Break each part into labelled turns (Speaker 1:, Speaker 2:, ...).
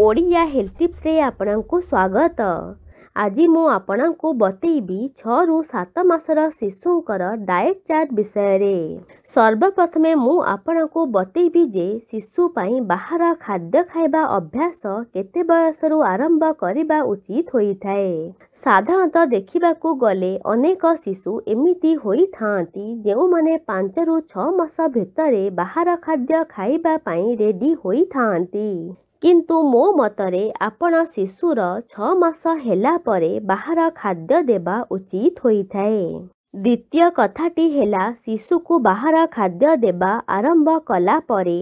Speaker 1: Odia health tips रे आपण को स्वागत आज मुझे बतेबी छत मसर शिशुंर डाएट चार्ट विषय सर्वप्रथमे मुण को बतेबी जे शिशुपाई बाहर खाद्य खावा अभ्यास केत बयसर आरंभ करवा उचित होता है साधारण देखा गले अनेक शिशु एमती होती जो मैंने पांच रु छस भितर बाहर खाद्य खावाई रेडी होती କିନ୍ତୁ ମୋ ମତରେ ଆପଣ ଶିଶୁର ଛଅ ମାସ ହେଲା ପରେ ବାହାର ଖାଦ୍ୟ ଦେବା ଉଚିତ ହୋଇଥାଏ ଦ୍ୱିତୀୟ କଥାଟି ହେଲା ଶିଶୁକୁ ବାହାର ଖାଦ୍ୟ ଦେବା ଆରମ୍ଭ କଲା ପରେ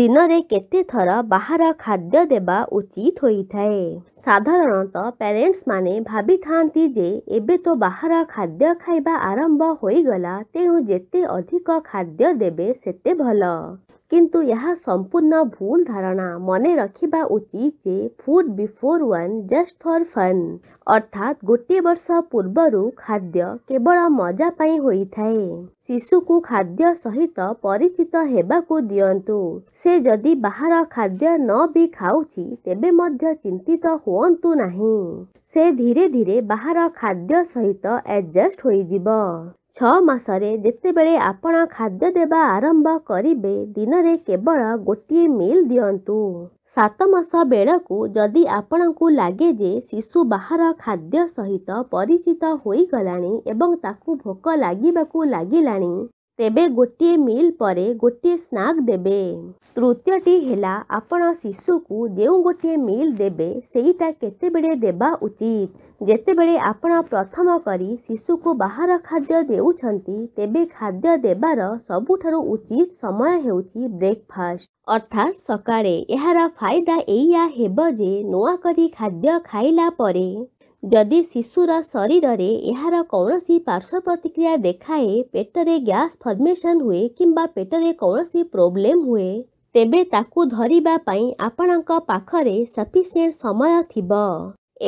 Speaker 1: ଦିନରେ କେତେଥର ବାହାର ଖାଦ୍ୟ ଦେବା ଉଚିତ ହୋଇଥାଏ ସାଧାରଣତଃ ପ୍ୟାରେଣ୍ଟସ୍ମାନେ ଭାବିଥାନ୍ତି ଯେ ଏବେ ତ ବାହାର ଖାଦ୍ୟ ଖାଇବା ଆରମ୍ଭ ହୋଇଗଲା ତେଣୁ ଯେତେ ଅଧିକ ଖାଦ୍ୟ ଦେବେ ସେତେ ଭଲ यहा सम्पूर्ण भुल धारणा मने रखिबा उचित जे food before one just for fun अर्थात् गोटे बर्ष पूर्वहरू खाद्य केवल मजा मजाप हुने शिशुको खाद्य सहित परिचित हेबा को दियंतु से जदि बाह्र खाद्य न भी मध्य चिंतित खाउ नाही से धीरे धीरे बाह्र खाद्य सहित एडजस्ट हुन्छ ଛଅ ମାସରେ ଯେତେବେଳେ ଆପଣ ଖାଦ୍ୟ ଦେବା ଆରମ୍ଭ କରିବେ ଦିନରେ କେବଳ ଗୋଟିଏ ମିଲ୍ ଦିଅନ୍ତୁ ସାତ ମାସ ବେଳକୁ ଯଦି ଆପଣଙ୍କୁ ଲାଗେ ଯେ ଶିଶୁ ବାହାର ଖାଦ୍ୟ ସହିତ ପରିଚିତ ହୋଇଗଲାଣି ଏବଂ ତାକୁ ଭୋକ ଲାଗିବାକୁ ଲାଗିଲାଣି ତେବେ ଗୋଟିଏ ମିଲ୍ ପରେ ଗୋଟିଏ ସ୍ନାକ୍ ଦେବେ ତୃତୀୟଟି ହେଲା ଆପଣ ଶିଶୁକୁ ଯେଉଁ ଗୋଟିଏ ମିଲ୍ ଦେବେ ସେଇଟା କେତେବେଳେ ଦେବା ଉଚିତ ଯେତେବେଳେ ଆପଣ ପ୍ରଥମ କରି ଶିଶୁକୁ ବାହାର ଖାଦ୍ୟ ଦେଉଛନ୍ତି ତେବେ ଖାଦ୍ୟ ଦେବାର ସବୁଠାରୁ ଉଚିତ ସମୟ ହେଉଛି ବ୍ରେକଫାଷ୍ଟ ଅର୍ଥାତ୍ ସକାଳେ ଏହାର ଫାଇଦା ଏଇଆ ହେବ ଯେ ନୂଆ କରି ଖାଦ୍ୟ ଖାଇଲା ପରେ ଯଦି ଶିଶୁର ଶରୀରରେ ଏହାର କୌଣସି ପାର୍ଶ୍ୱ ପ୍ରତିକ୍ରିୟା ଦେଖାଏ ପେଟରେ ଗ୍ୟାସ୍ ଫର୍ମେସନ୍ ହୁଏ କିମ୍ବା ପେଟରେ କୌଣସି ପ୍ରୋବ୍ଲେମ୍ ହୁଏ ତେବେ ତାକୁ ଧରିବା ପାଇଁ ଆପଣଙ୍କ ପାଖରେ ସଫିସିଏଣ୍ଟ ସମୟ ଥିବ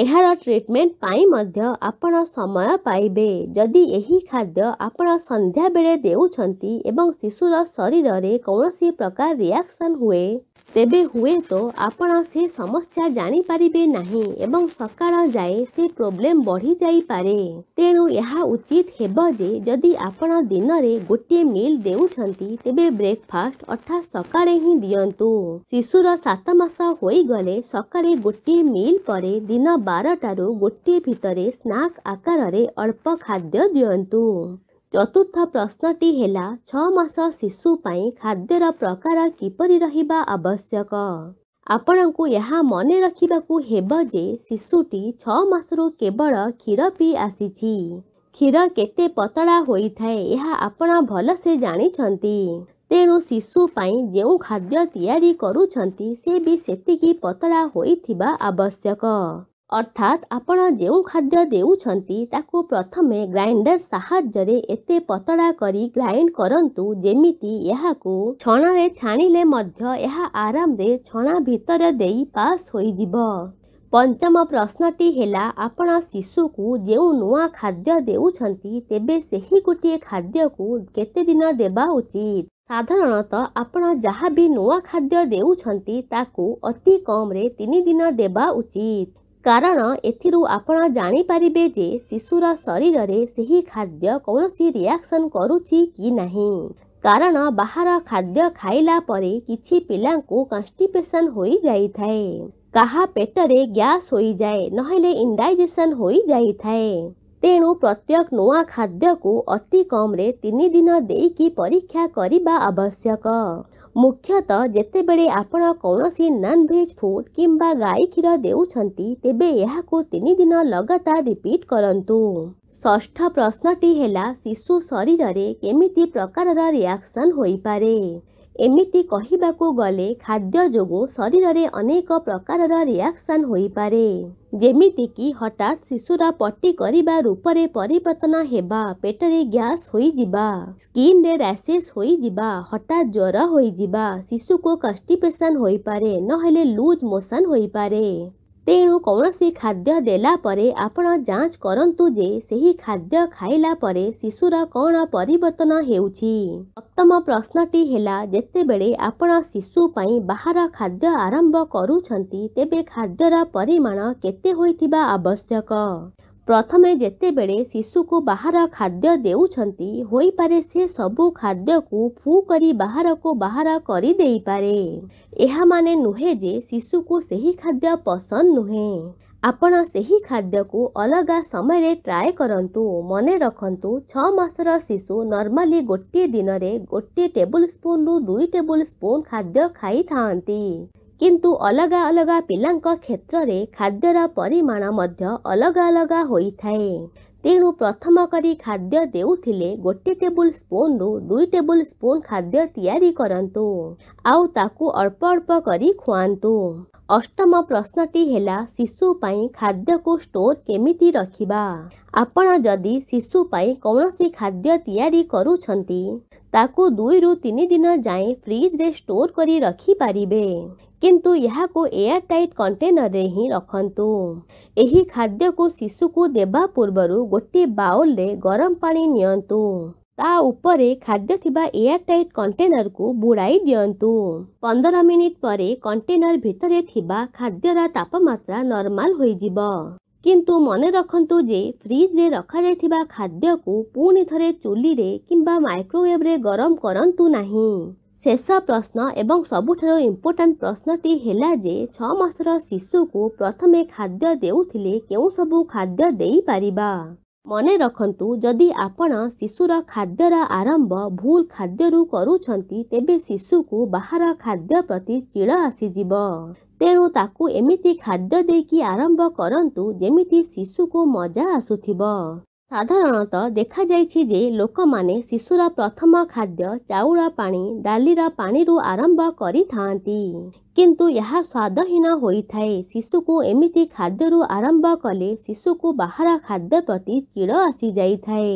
Speaker 1: ଏହାର ଟ୍ରିଟମେଣ୍ଟ ପାଇଁ ମଧ୍ୟ ଆପଣ ସମୟ ପାଇବେ ଯଦି ଏହି ଖାଦ୍ୟ ଆପଣ ସନ୍ଧ୍ୟାବେଳେ ଦେଉଛନ୍ତି ଏବଂ ଶିଶୁର ଶରୀରରେ କୌଣସି ପ୍ରକାର ରିଆକ୍ସନ୍ ହୁଏ ତେବେ ହୁଏତ ଆପଣ ସେ ସମସ୍ୟା ଜାଣିପାରିବେ ନାହିଁ ଏବଂ ସକାଳ ଯାଏ ସେ ପ୍ରୋବ୍ଲେମ୍ ବଢ଼ିଯାଇପାରେ ତେଣୁ ଏହା ଉଚିତ ହେବ ଯେ ଯଦି ଆପଣ ଦିନରେ ଗୋଟିଏ ମିଲ୍ ଦେଉଛନ୍ତି ତେବେ ବ୍ରେକଫାଷ୍ଟ ଅର୍ଥାତ୍ ସକାଳେ ହିଁ ଦିଅନ୍ତୁ ଶିଶୁର ସାତ ମାସ ହୋଇଗଲେ ସକାଳେ ଗୋଟିଏ ମିଲ୍ ପରେ ଦିନ ବାରଟାରୁ ଗୋଟିଏ ଭିତରେ ସ୍ନାକ୍ ଆକାରରେ ଅଳ୍ପ ଖାଦ୍ୟ ଦିଅନ୍ତୁ ଚତୁର୍ଥ ପ୍ରଶ୍ନଟି ହେଲା ଛଅ ମାସ ଶିଶୁ ପାଇଁ ଖାଦ୍ୟର ପ୍ରକାର କିପରି ରହିବା ଆବଶ୍ୟକ ଆପଣଙ୍କୁ ଏହା ମନେ ରଖିବାକୁ ହେବ ଯେ ଶିଶୁଟି ଛଅ ମାସରୁ କେବଳ କ୍ଷୀର ପିଇ ଆସିଛି କ୍ଷୀର କେତେ ପତଳା ହୋଇଥାଏ ଏହା ଆପଣ ଭଲସେ ଜାଣିଛନ୍ତି ତେଣୁ ଶିଶୁ ପାଇଁ ଯେଉଁ ଖାଦ୍ୟ ତିଆରି କରୁଛନ୍ତି ସେ ବି ସେତିକି ପତଳା ହୋଇଥିବା ଆବଶ୍ୟକ ଅର୍ଥାତ୍ ଆପଣ ଯେଉଁ ଖାଦ୍ୟ ଦେଉଛନ୍ତି ତାକୁ ପ୍ରଥମେ ଗ୍ରାଇଣ୍ଡର ସାହାଯ୍ୟରେ ଏତେ ପତଳା କରି ଗ୍ରାଇଣ୍ଡ କରନ୍ତୁ ଯେମିତି ଏହାକୁ ଛଣାରେ ଛାଣିଲେ ମଧ୍ୟ ଏହା ଆରାମରେ ଛଣା ଭିତରେ ଦେଇ ପାସ୍ ହୋଇଯିବ ପଞ୍ଚମ ପ୍ରଶ୍ନଟି ହେଲା ଆପଣ ଶିଶୁକୁ ଯେଉଁ ନୂଆ ଖାଦ୍ୟ ଦେଉଛନ୍ତି ତେବେ ସେହି ଗୋଟିଏ ଖାଦ୍ୟକୁ କେତେ ଦିନ ଦେବା ଉଚିତ ସାଧାରଣତଃ ଆପଣ ଯାହା ବି ନୂଆ ଖାଦ୍ୟ ଦେଉଛନ୍ତି ତାକୁ ଅତି କମ୍ରେ ତିନି ଦିନ ଦେବା ଉଚିତ कारण एपणा जापर जे शिशुर शरीर से ही खाद्य कौन सी रियाक्शन करुच्ची कारण बाहर खाद्य खाला कि पा हो जाए का पेटर गैस हो जाए नंडाइजेसन हो जाए तेणु प्रत्येक खाद्य को अति कम दिन परीक्षा कम्रेतिकक्षाको आवश्यक मुख्यतः मुख्यत आपण आपणस ननभेज फुड कम्बा गाई क्षिर दोसन ते यु दिन लगातार रिपीट गरु ष प्रश्नटी होला शिशु शरीर केमि प्रकार रिएक्शन रियाक्सन पारे ଏମିତି କହିବାକୁ ଗଲେ ଖାଦ୍ୟ ଯୋଗୁଁ ଶରୀରରେ ଅନେକ ପ୍ରକାରର ରିଆକ୍ସନ୍ ହୋଇପାରେ ଯେମିତିକି ହଠାତ୍ ଶିଶୁର ପଟି କରିବା ରୂପରେ ପରିବର୍ତ୍ତନ ହେବା ପେଟରେ ଗ୍ୟାସ୍ ହୋଇଯିବା ସ୍କିନ୍ରେ ରାସେସ୍ ହୋଇଯିବା ହଠାତ୍ ଜ୍ୱର ହୋଇଯିବା ଶିଶୁକୁ କଷ୍ଟିପେସନ୍ ହୋଇପାରେ ନହେଲେ ଲୁଜ୍ ମୋସନ୍ ହୋଇପାରେ तेणु कण्सी खाद्यो आप जा खाद्यो शिशुर कन परिवर्तन हु सप्तम प्रश्नटी होला जेबे आप शिशुप बाहर खाद्य आरम्भ गर्ुन त खाद्यर परिमाण केते आवश्यक ପ୍ରଥମେ ଯେତେବେଳେ ଶିଶୁକୁ ବାହାର ଖାଦ୍ୟ ଦେଉଛନ୍ତି ହୋଇପାରେ ସେ ସବୁ ଖାଦ୍ୟକୁ ଫୁ କରି ବାହାରକୁ ବାହାର କରିଦେଇପାରେ ଏହାମାନେ ନୁହେଁ ଯେ ଶିଶୁକୁ ସେହି ଖାଦ୍ୟ ପସନ୍ଦ ନୁହେଁ ଆପଣ ସେହି ଖାଦ୍ୟକୁ ଅଲଗା ସମୟରେ ଟ୍ରାଏ କରନ୍ତୁ ମନେ ରଖନ୍ତୁ ଛଅ ମାସର ଶିଶୁ ନର୍ମାଲି ଗୋଟିଏ ଦିନରେ ଗୋଟିଏ ଟେବୁଲ୍ ସ୍ପୁନ୍ରୁ ଦୁଇ ଟେବୁଲ ସ୍ପୁନ୍ ଖାଦ୍ୟ ଖାଇଥାନ୍ତି कन् अलग अलगा पिला क्षेत्रले खाद्य परिमाण अलगा अलगा हुने प्रथम प्रथमक खाद्य दौले गोटे टेबुल स्पुन रु दुई टेबुल स्पुन खाद्य तिरी कँ आउ अल्प गरि खुवा अष्टम प्रश्न शिशुप खाद्यको स्ोर केमिति रि शिशु कि खाद्य तिरी ताकू दुई रु तीन दिन जाँ फ्रिज रे स्टोर करी रखी पारे कन्टु यहाँ एयारटाइट कन्टेनरे हिँ रु खाद्यु शिशु देबा पूर्व गोटी रे गरम ता त खाद्य एयरटाइट कन्टेनरको बुडाइदिनु पन्ध्र मिनट कन्टेनर थिबा खाद्य र तपामत्रा खाद्य को पूर्ण थरे चुली रे पिथ चुल्ली रे गरम नाही शेष प्रश्न ए सबुठु इम्पोर्टान्ट प्रश्नटी शिशु को प्रथमे खाद्य देउले केही सबु खाद्य मन रकि आप शिशुर खाद्य र आरम्भ भुल् शिशु को बाहर खाद्य प्रति चिड आसि तेणु त खाद्य आरंभ आरम्भ गरुमि शिशु को मजा आसु ସାଧାରଣତଃ ଦେଖାଯାଇଛି ଯେ ଲୋକମାନେ ଶିଶୁର ପ୍ରଥମ ଖାଦ୍ୟ ଚାଉଳ ପାଣି ଡାଲିର ପାଣିରୁ ଆରମ୍ଭ କରିଥାନ୍ତି କିନ୍ତୁ ଏହା ସ୍ୱାଦହୀନ ହୋଇଥାଏ ଶିଶୁକୁ ଏମିତି ଖାଦ୍ୟରୁ ଆରମ୍ଭ କଲେ ଶିଶୁକୁ ବାହାର ଖାଦ୍ୟ ପ୍ରତି ଚିଡ଼ ଆସିଯାଇଥାଏ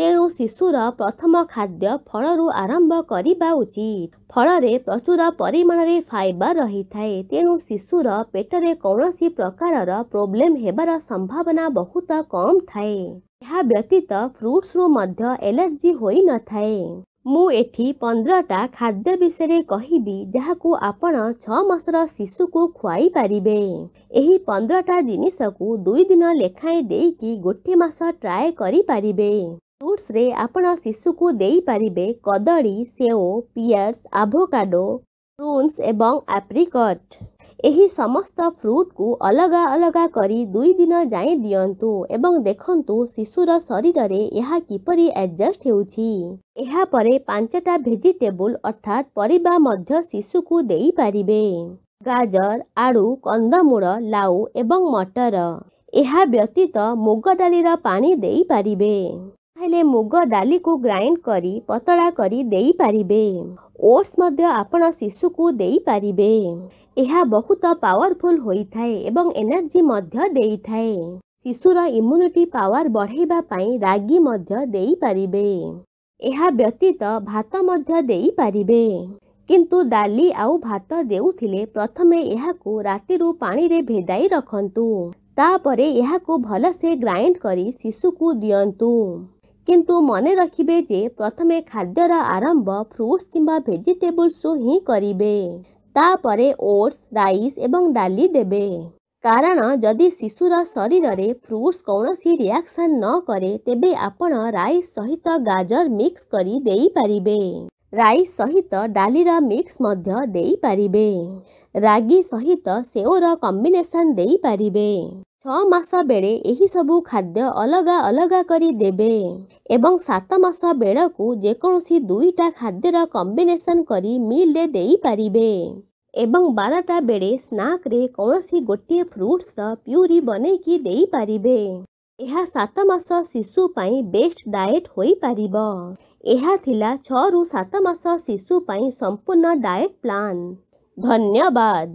Speaker 1: ତେଣୁ ଶିଶୁର ପ୍ରଥମ ଖାଦ୍ୟ ଫଳରୁ ଆରମ୍ଭ କରିବା ଉଚିତ ଫଳରେ ପ୍ରଚୁର ପରିମାଣରେ ଫାଇବର ରହିଥାଏ ତେଣୁ ଶିଶୁର ପେଟରେ କୌଣସି ପ୍ରକାରର ପ୍ରୋବ୍ଲେମ୍ ହେବାର ସମ୍ଭାବନା ବହୁତ କମ୍ ଥାଏ व्यतीत फ्रुट्स यहाँत मध्य एलर्जी न थाए हुनथाए मन्द्रटा खाद्य विषय कि जहा आपन छ शिशु खुवै पारे पन्ध्रटा जिनिसकु दुईदिन लेखाई दिक गोटेमास ट्राई गरिपारे फ्रुट्स्रे आप शिशु कदी सेउ पियर्स आभोकाडो एवं आप्रिकट समस्त फ्रुट कु अलगा अलगा दुईदिन जाँ दिनुशुर शरीर किपरि एडजस् यहाँ पाँचटा भेजिटेबल अर्थात् पर शिशु गाजर आलु कन्धमूल लाउ मटर यहाँत मुग डा पाँच दिइपारे मुग डाली ग्राइडरी पतडादारे ओट्समा आप शिशु पारे एहा बहुत पावरफुल हुए एनर्जी शिशुर इम्युनिटी पावार बढै रागी पारे व्यतीत भातै पारे किंतु डा आउ भात देउले प्रथमे यु राति पाेदाइ रखन्तु त भलसे ग्राइडक शिशुको दिन मन प्रथमेन्ट प्रथमे र आरम्भ फ्रुट्स कम्बा भेजिटेबलसु हिँडे तापरे ओट्स एवं डा देबे कारण जि शिशुर शरीरे फ्रुट्स रिएक्शन न करे तेबे आपण गाजर मिक्स राइस सहित डा पारिबे रागी सहित से र कम्बिनेसन पारिबे ଛଅ ମାସ ବେଳେ ଏହିସବୁ ଖାଦ୍ୟ ଅଲଗା ଅଲଗା କରି ଦେବେ ଏବଂ ସାତ ମାସ ବେଳକୁ ଯେକୌଣସି ଦୁଇଟା ଖାଦ୍ୟର କମ୍ବିନେସନ୍ କରି ମିଲ୍ରେ ଦେଇପାରିବେ ଏବଂ ବାରଟା ବେଳେ ସ୍ନାକ୍ରେ କୌଣସି ଗୋଟିଏ ଫ୍ରୁଟ୍ସର ପ୍ୟୁରି ବନେଇକି ଦେଇପାରିବେ ଏହା ସାତ ମାସ ଶିଶୁ ପାଇଁ ବେଷ୍ଟ ଡାଏଟ୍ ହୋଇପାରିବ ଏହା ଥିଲା ଛଅରୁ ସାତ ମାସ ଶିଶୁ ପାଇଁ ସମ୍ପୂର୍ଣ୍ଣ ଡାଏଟ୍ ପ୍ଲାନ୍ ଧନ୍ୟବାଦ